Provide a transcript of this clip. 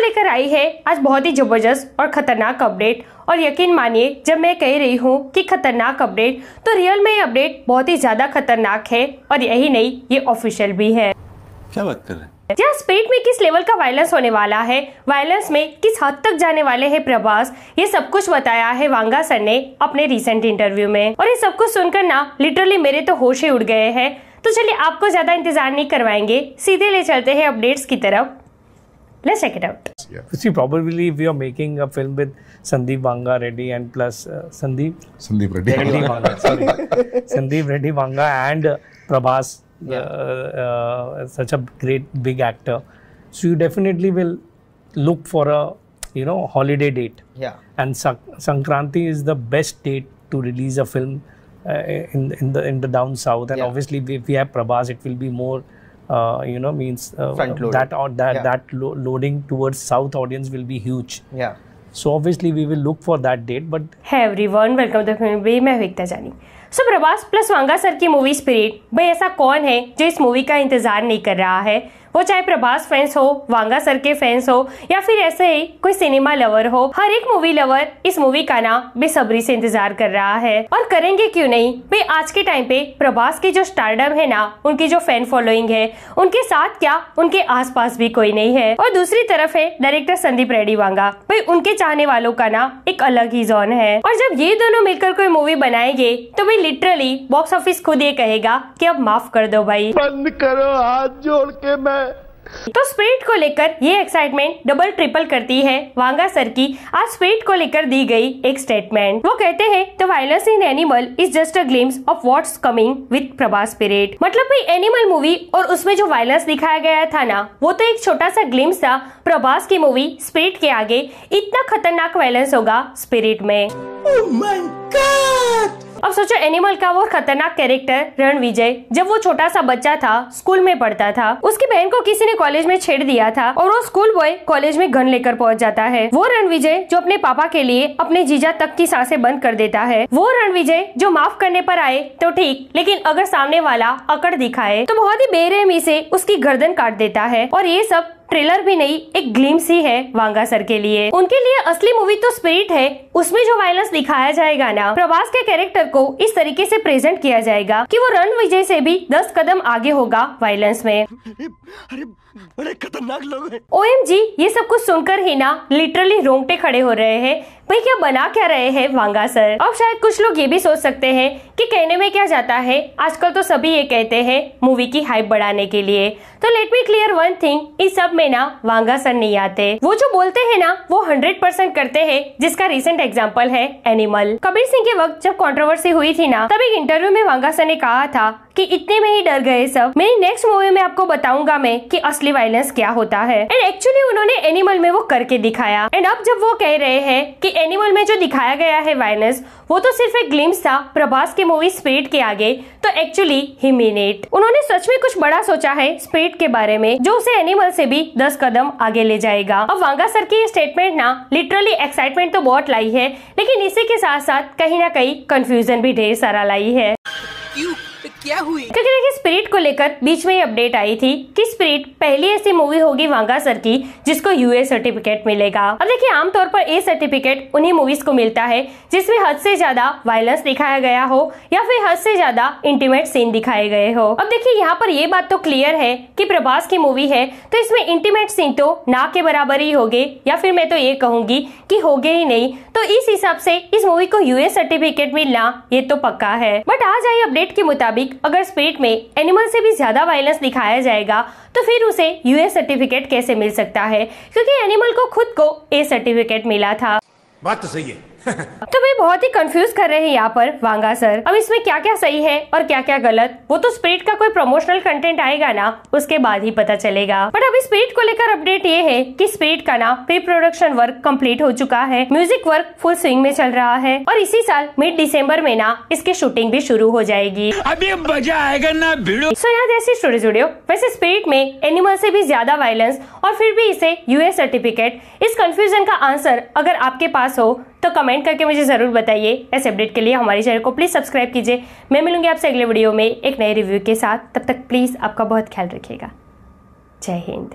लेकर आई है आज बहुत ही जबरदस्त और खतरनाक अपडेट और यकीन मानिए जब मैं कह रही हूँ कि खतरनाक अपडेट तो रियल में ये अपडेट बहुत ही ज्यादा खतरनाक है और यही नहीं ये ऑफिशियल भी है क्या बात कर रहे हैं जहाँ स्पेट में किस लेवल का वायलेंस होने वाला है वायलेंस में किस हद तक जाने वाले हैं प्रभास ये सब कुछ बताया है वांगा सर ने अपने रिसेंट इंटरव्यू में और ये सब कुछ सुनकर ना लिटरली मेरे तो होश ही उड़ गए हैं तो चलिए आपको ज्यादा इंतजार नहीं करवाएंगे सीधे ले चलते हैं अपडेट्स की तरफ Let's check it out. Yeah. See, probably if you're making a film with Sandeep Vanga Reddy and plus uh, Sandeep. Sandeep Reddy. Reddy Vanga. Sorry, Sandeep Reddy Vanga and uh, Prabhas, yeah. Uh, uh, such a great big actor. So you definitely will look for a you know holiday date. Yeah. And Sankranti is the best date to release a film uh, in in the in the down south. And yeah. obviously, if we have Prabhas, it will be more uh, you know means uh, that or uh, that yeah. that lo loading towards south audience will be huge yeah so obviously we will look for that date but hey everyone welcome to film bay मैं विक्ता जानी so Prabhas plus Vanga sir की movie Spirit भाई ऐसा कौन है जो इस मूवी का इंतजार नहीं कर रहा है वो चाहे प्रभास फैंस हो वांगा सर के फैंस हो या फिर ऐसे ही कोई सिनेमा लवर हो हर एक मूवी लवर इस मूवी का नाम बेसब्री से इंतजार कर रहा है और करेंगे क्यों नहीं भाई आज के टाइम पे प्रभास की जो स्टारडम है ना उनकी जो फैन फॉलोइंग है उनके साथ क्या उनके आसपास भी कोई नहीं है और दूसरी तरफ है डायरेक्टर संदीप रेड्डी वांगा भाई उनके चाहने वालों का ना एक अलग ही जोन है और जब ये दोनों मिलकर कोई मूवी बनाएंगे तो भाई लिटरली बॉक्स ऑफिस खुद ये कहेगा की अब माफ कर दो भाई बंद करो हाथ जोड़ के मैं तो स्प्रिट को लेकर ये एक्साइटमेंट डबल ट्रिपल करती है वांगा सर की आज स्प्रिट को लेकर दी गई एक स्टेटमेंट वो कहते हैं the violence in Animal is just a glimpse of what's coming with Prabhas Spirit मतलब भाई एनिमल मूवी और उसमें जो वायलेंस दिखाया गया था ना वो तो एक छोटा सा ग्लिम्स था प्रभास की मूवी स्पिरिट के आगे इतना खतरनाक वायलेंस होगा स्पिरिट में oh अब सोचो एनिमल का वो खतरनाक कैरेक्टर रणविजय जब वो छोटा सा बच्चा था स्कूल में पढ़ता था उसकी बहन को किसी ने कॉलेज में छेड़ दिया था और वो स्कूल बॉय कॉलेज में घन लेकर पहुंच जाता है वो रणविजय जो अपने पापा के लिए अपने जीजा तक की सांसें बंद कर देता है वो रणविजय जो माफ करने पर आए तो ठीक लेकिन अगर सामने वाला अकड़ दिखाए तो बहुत ही बेरहमी से उसकी गर्दन काट देता है और ये सब ट्रेलर भी नहीं एक ग्लिम्स ही है वांगा सर के लिए उनके लिए असली मूवी तो स्पिरिट है उसमें जो वायलेंस दिखाया जाएगा ना प्रभास के कैरेक्टर को इस तरीके से प्रेजेंट किया जाएगा कि वो रण विजय से भी दस कदम आगे होगा वायलेंस में अरे बड़े खतरनाक लोग हैं। ओएमजी ये सब कुछ सुनकर ही ना लिटरली रोंगटे खड़े हो रहे हैं भाई क्या बना क्या रहे हैं वांगा सर अब शायद कुछ लोग ये भी सोच सकते हैं कि कहने में क्या जाता है आजकल तो सभी ये कहते हैं मूवी की हाइप बढ़ाने के लिए तो let me clear one thing इस सब में ना वांगा सर नहीं आते वो जो बोलते हैं ना वो हंड्रेड परसेंट करते हैं जिसका रिसेंट एग्जाम्पल है एनिमल कबीर सिंह के वक्त जब कॉन्ट्रोवर्सी हुई थी ना तब एक इंटरव्यू में वांगा सर ने कहा था कि इतने में ही डर गए सब मेरी नेक्स्ट मूवी में आपको बताऊंगा मैं कि असली वायलेंस क्या होता है एंड एक्चुअली उन्होंने एनिमल में वो करके दिखाया एंड अब जब वो कह रहे हैं कि एनिमल में जो दिखाया गया है वायलेंस वो तो सिर्फ एक ग्लिम्स था प्रभास की मूवी स्पिरिट के आगे तो एक्चुअली हिमिनेट उन्होंने सच में कुछ बड़ा सोचा है स्पिरिट के बारे में जो उसे एनिमल से भी दस कदम आगे ले जाएगा अब वांगा सर की स्टेटमेंट ना लिटरली एक्साइटमेंट तो बहुत लाई है लेकिन इसी के साथ साथ कहीं ना कहीं कंफ्यूजन भी ढेर सारा लाई है क्या हुई क्योंकि देखिए स्पिरिट को लेकर बीच में ये अपडेट आई थी कि स्पिरिट पहली ऐसी मूवी होगी वांगा सर की जिसको यूए सर्टिफिकेट मिलेगा अब देखिए आमतौर पर ए सर्टिफिकेट उन्हीं मूवीज को मिलता है जिसमें हद से ज्यादा वायलेंस दिखाया गया हो या फिर हद से ज्यादा इंटीमेट सीन दिखाए गए हो अब देखिए यहाँ पर ये बात तो क्लियर है कि प्रभास की मूवी है तो इसमें इंटीमेट सीन तो ना के बराबर ही हो या फिर मैं तो ये कहूंगी कि होगे ही नहीं तो इस हिसाब से इस मूवी को यूएस सर्टिफिकेट मिलना ये तो पक्का है बट आ जाए अपडेट के मुताबिक अगर स्पेट में एनिमल से भी ज्यादा वायलेंस दिखाया जाएगा तो फिर उसे यूएस सर्टिफिकेट कैसे मिल सकता है क्योंकि एनिमल को खुद को ए सर्टिफिकेट मिला था बात तो सही है तो भाई बहुत ही कंफ्यूज कर रहे हैं यहाँ पर वांगा सर अब इसमें क्या क्या सही है और क्या क्या गलत वो तो स्पिरिट का कोई प्रमोशनल कंटेंट आएगा ना उसके बाद ही पता चलेगा बट अभी स्पिरिट को लेकर अपडेट ये है कि स्पिरिट का ना प्री प्रोडक्शन वर्क कंप्लीट हो चुका है म्यूजिक वर्क फुल स्विंग में चल रहा है और इसी साल मिड डिसम्बर में ना इसकी शूटिंग भी शुरू हो जाएगी अभी मजा आएगा ना भिड़ो सो याद ऐसी स्टोरी जुड़े वैसे स्पिरिट में एनिमल से भी ज्यादा वायलेंस और फिर भी इसे यूएस सर्टिफिकेट इस कंफ्यूजन का आंसर अगर आपके पास हो तो कमेंट करके मुझे ज़रूर बताइए ऐसे अपडेट के लिए हमारे चैनल को प्लीज़ सब्सक्राइब कीजिए मैं मिलूंगी आपसे अगले वीडियो में एक नए रिव्यू के साथ तब तक प्लीज़ आपका बहुत ख्याल रखिएगा जय हिंद